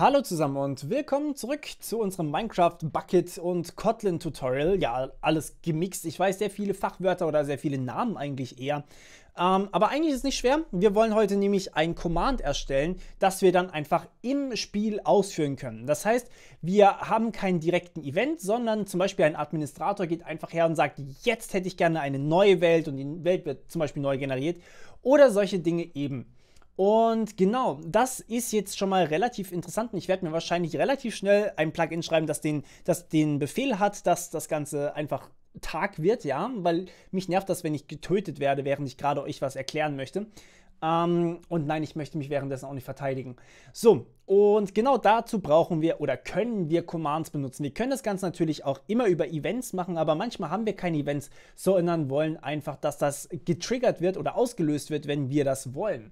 Hallo zusammen und willkommen zurück zu unserem Minecraft Bucket und Kotlin Tutorial. Ja, alles gemixt. Ich weiß, sehr viele Fachwörter oder sehr viele Namen eigentlich eher. Ähm, aber eigentlich ist es nicht schwer. Wir wollen heute nämlich ein Command erstellen, das wir dann einfach im Spiel ausführen können. Das heißt, wir haben keinen direkten Event, sondern zum Beispiel ein Administrator geht einfach her und sagt, jetzt hätte ich gerne eine neue Welt und die Welt wird zum Beispiel neu generiert oder solche Dinge eben. Und genau, das ist jetzt schon mal relativ interessant. ich werde mir wahrscheinlich relativ schnell ein Plugin schreiben, das den, das den Befehl hat, dass das Ganze einfach Tag wird, ja, weil mich nervt das, wenn ich getötet werde, während ich gerade euch was erklären möchte. Ähm, und nein, ich möchte mich währenddessen auch nicht verteidigen. So, und genau dazu brauchen wir oder können wir Commands benutzen. Wir können das Ganze natürlich auch immer über Events machen, aber manchmal haben wir keine Events, sondern wollen einfach, dass das getriggert wird oder ausgelöst wird, wenn wir das wollen.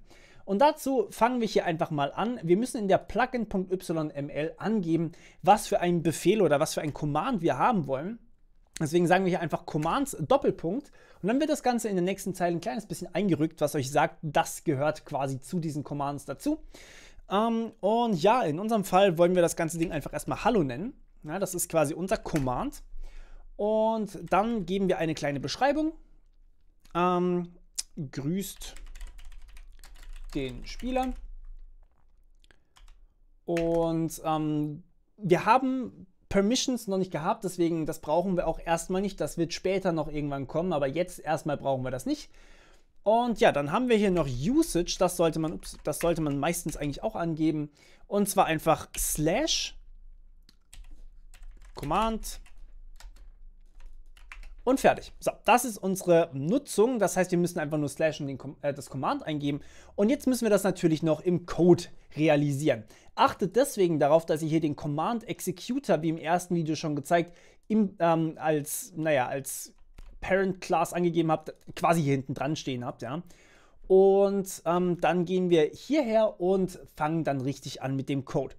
Und dazu fangen wir hier einfach mal an. Wir müssen in der plugin.yml angeben, was für einen Befehl oder was für ein Command wir haben wollen. Deswegen sagen wir hier einfach Commands Doppelpunkt und dann wird das Ganze in der nächsten Zeile ein kleines bisschen eingerückt, was euch sagt, das gehört quasi zu diesen Commands dazu. Ähm, und ja, in unserem Fall wollen wir das ganze Ding einfach erstmal Hallo nennen. Ja, das ist quasi unser Command. Und dann geben wir eine kleine Beschreibung. Ähm, grüßt den Spielern. Und ähm, wir haben Permissions noch nicht gehabt, deswegen das brauchen wir auch erstmal nicht. Das wird später noch irgendwann kommen, aber jetzt erstmal brauchen wir das nicht. Und ja, dann haben wir hier noch Usage, das sollte man, ups, das sollte man meistens eigentlich auch angeben. Und zwar einfach slash command und fertig. So, das ist unsere Nutzung. Das heißt, wir müssen einfach nur slash und den, äh, das Command eingeben. Und jetzt müssen wir das natürlich noch im Code realisieren. Achtet deswegen darauf, dass ihr hier den Command Executor, wie im ersten Video schon gezeigt, im, ähm, als, naja, als Parent Class angegeben habt, quasi hier hinten dran stehen habt, ja. Und ähm, dann gehen wir hierher und fangen dann richtig an mit dem Code.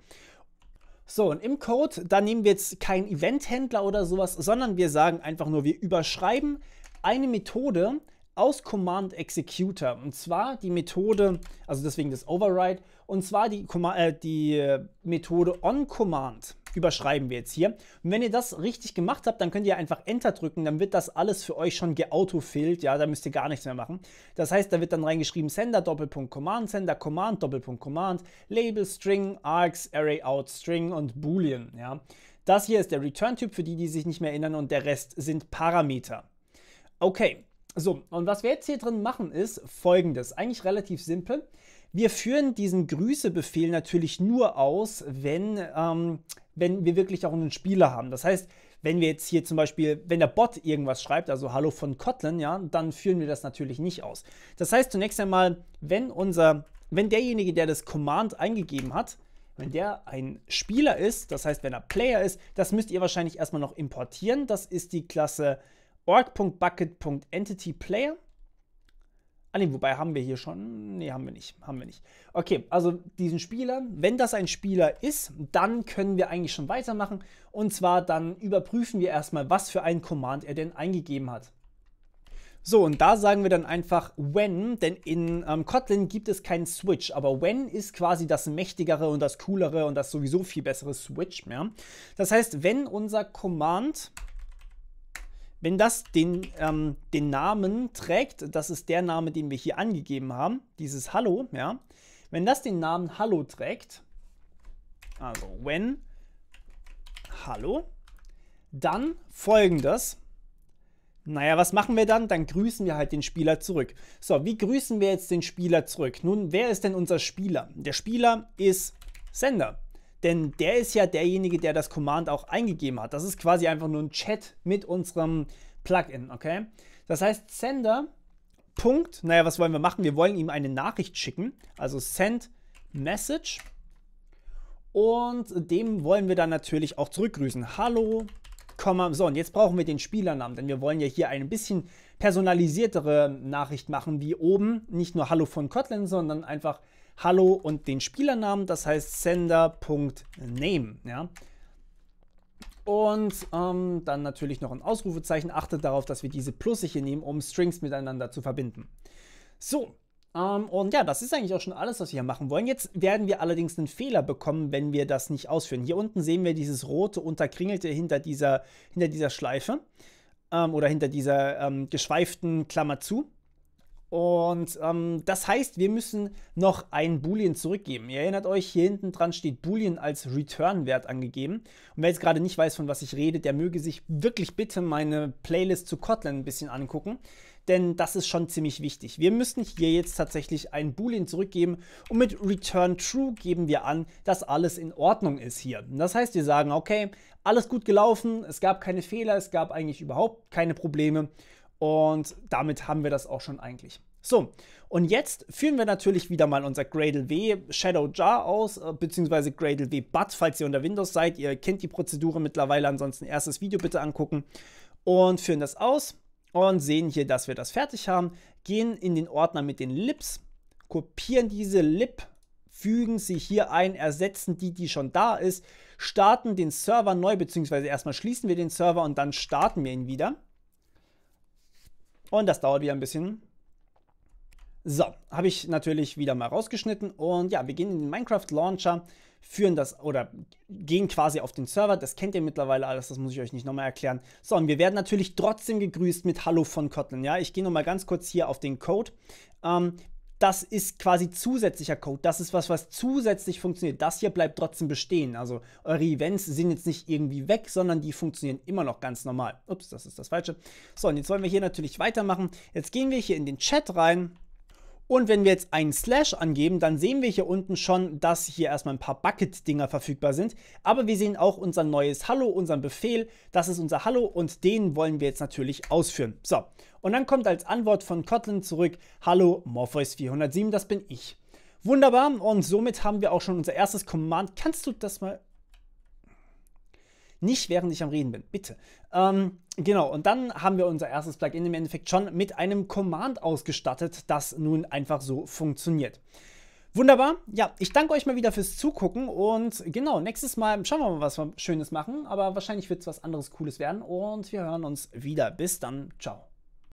So, und im Code, da nehmen wir jetzt keinen Eventhändler oder sowas, sondern wir sagen einfach nur, wir überschreiben eine Methode aus Command Executor. Und zwar die Methode, also deswegen das Override, und zwar die, äh, die äh, Methode onCommand überschreiben wir jetzt hier. Und wenn ihr das richtig gemacht habt, dann könnt ihr einfach Enter drücken, dann wird das alles für euch schon geautofilled, ja, da müsst ihr gar nichts mehr machen. Das heißt, da wird dann reingeschrieben Sender Doppelpunkt Command, Sender Command Doppelpunkt Command, Label String, Args, Array Out String und Boolean, ja. Das hier ist der Return-Typ für die, die sich nicht mehr erinnern und der Rest sind Parameter. Okay, so, und was wir jetzt hier drin machen ist folgendes, eigentlich relativ simpel. Wir führen diesen Grüße-Befehl natürlich nur aus, wenn, ähm, wenn wir wirklich auch einen Spieler haben. Das heißt, wenn wir jetzt hier zum Beispiel, wenn der Bot irgendwas schreibt, also Hallo von Kotlin, ja, dann führen wir das natürlich nicht aus. Das heißt zunächst einmal, wenn unser, wenn derjenige, der das Command eingegeben hat, wenn der ein Spieler ist, das heißt, wenn er Player ist, das müsst ihr wahrscheinlich erstmal noch importieren. Das ist die Klasse org.bucket.entityPlayer. Ah nee, wobei haben wir hier schon. Nee, haben wir nicht. Haben wir nicht. Okay, also diesen Spieler, wenn das ein Spieler ist, dann können wir eigentlich schon weitermachen. Und zwar dann überprüfen wir erstmal, was für einen Command er denn eingegeben hat. So, und da sagen wir dann einfach when, denn in ähm, Kotlin gibt es keinen Switch, aber when ist quasi das mächtigere und das coolere und das sowieso viel bessere Switch mehr. Das heißt, wenn unser Command wenn das den, ähm, den Namen trägt, das ist der Name, den wir hier angegeben haben, dieses Hallo, ja. Wenn das den Namen Hallo trägt, also when Hallo, dann folgendes. Naja, was machen wir dann? Dann grüßen wir halt den Spieler zurück. So, wie grüßen wir jetzt den Spieler zurück? Nun, wer ist denn unser Spieler? Der Spieler ist Sender denn der ist ja derjenige, der das Command auch eingegeben hat. Das ist quasi einfach nur ein Chat mit unserem Plugin, okay? Das heißt, Sender. Punkt, naja, was wollen wir machen? Wir wollen ihm eine Nachricht schicken, also send message. Und dem wollen wir dann natürlich auch zurückgrüßen. Hallo, Komma. So, und jetzt brauchen wir den Spielernamen, denn wir wollen ja hier ein bisschen personalisiertere Nachricht machen, wie oben. Nicht nur Hallo von Kotlin, sondern einfach Hallo und den Spielernamen, das heißt Sender.name. Ja? Und ähm, dann natürlich noch ein Ausrufezeichen. Achtet darauf, dass wir diese Plusse hier nehmen, um Strings miteinander zu verbinden. So, ähm, und ja, das ist eigentlich auch schon alles, was wir hier machen wollen. Jetzt werden wir allerdings einen Fehler bekommen, wenn wir das nicht ausführen. Hier unten sehen wir dieses rote Unterkringelte hinter dieser, hinter dieser Schleife ähm, oder hinter dieser ähm, geschweiften Klammer zu. Und ähm, das heißt, wir müssen noch ein Boolean zurückgeben. Ihr erinnert euch, hier hinten dran steht Boolean als Return-Wert angegeben. Und wer jetzt gerade nicht weiß, von was ich rede, der möge sich wirklich bitte meine Playlist zu Kotlin ein bisschen angucken. Denn das ist schon ziemlich wichtig. Wir müssen hier jetzt tatsächlich ein Boolean zurückgeben und mit Return True geben wir an, dass alles in Ordnung ist hier. das heißt, wir sagen, okay, alles gut gelaufen, es gab keine Fehler, es gab eigentlich überhaupt keine Probleme und damit haben wir das auch schon eigentlich. So, und jetzt führen wir natürlich wieder mal unser Gradle W Shadow Jar aus, äh, beziehungsweise Gradle W Butt, falls ihr unter Windows seid. Ihr kennt die Prozedure mittlerweile, ansonsten erstes Video bitte angucken. Und führen das aus und sehen hier, dass wir das fertig haben. Gehen in den Ordner mit den Lips, kopieren diese Lip, fügen sie hier ein, ersetzen die, die schon da ist, starten den Server neu, beziehungsweise erstmal schließen wir den Server und dann starten wir ihn wieder. Und das dauert wieder ein bisschen. So, habe ich natürlich wieder mal rausgeschnitten und ja, wir gehen in den Minecraft Launcher, führen das oder gehen quasi auf den Server. Das kennt ihr mittlerweile alles, das muss ich euch nicht nochmal erklären. So, und wir werden natürlich trotzdem gegrüßt mit Hallo von Kotlin. Ja, ich gehe nochmal ganz kurz hier auf den Code. Ähm, das ist quasi zusätzlicher Code. Das ist was, was zusätzlich funktioniert. Das hier bleibt trotzdem bestehen. Also eure Events sind jetzt nicht irgendwie weg, sondern die funktionieren immer noch ganz normal. Ups, das ist das Falsche. So, und jetzt wollen wir hier natürlich weitermachen. Jetzt gehen wir hier in den Chat rein. Und wenn wir jetzt einen Slash angeben, dann sehen wir hier unten schon, dass hier erstmal ein paar Bucket-Dinger verfügbar sind. Aber wir sehen auch unser neues Hallo, unseren Befehl. Das ist unser Hallo und den wollen wir jetzt natürlich ausführen. So, und dann kommt als Antwort von Kotlin zurück, hallo Morpheus 407, das bin ich. Wunderbar, und somit haben wir auch schon unser erstes Command. Kannst du das mal... Nicht während ich am Reden bin, bitte. Ähm, genau, und dann haben wir unser erstes Plugin im Endeffekt schon mit einem Command ausgestattet, das nun einfach so funktioniert. Wunderbar. Ja, ich danke euch mal wieder fürs Zugucken und genau, nächstes Mal schauen wir mal, was wir Schönes machen, aber wahrscheinlich wird es was anderes Cooles werden und wir hören uns wieder. Bis dann. Ciao.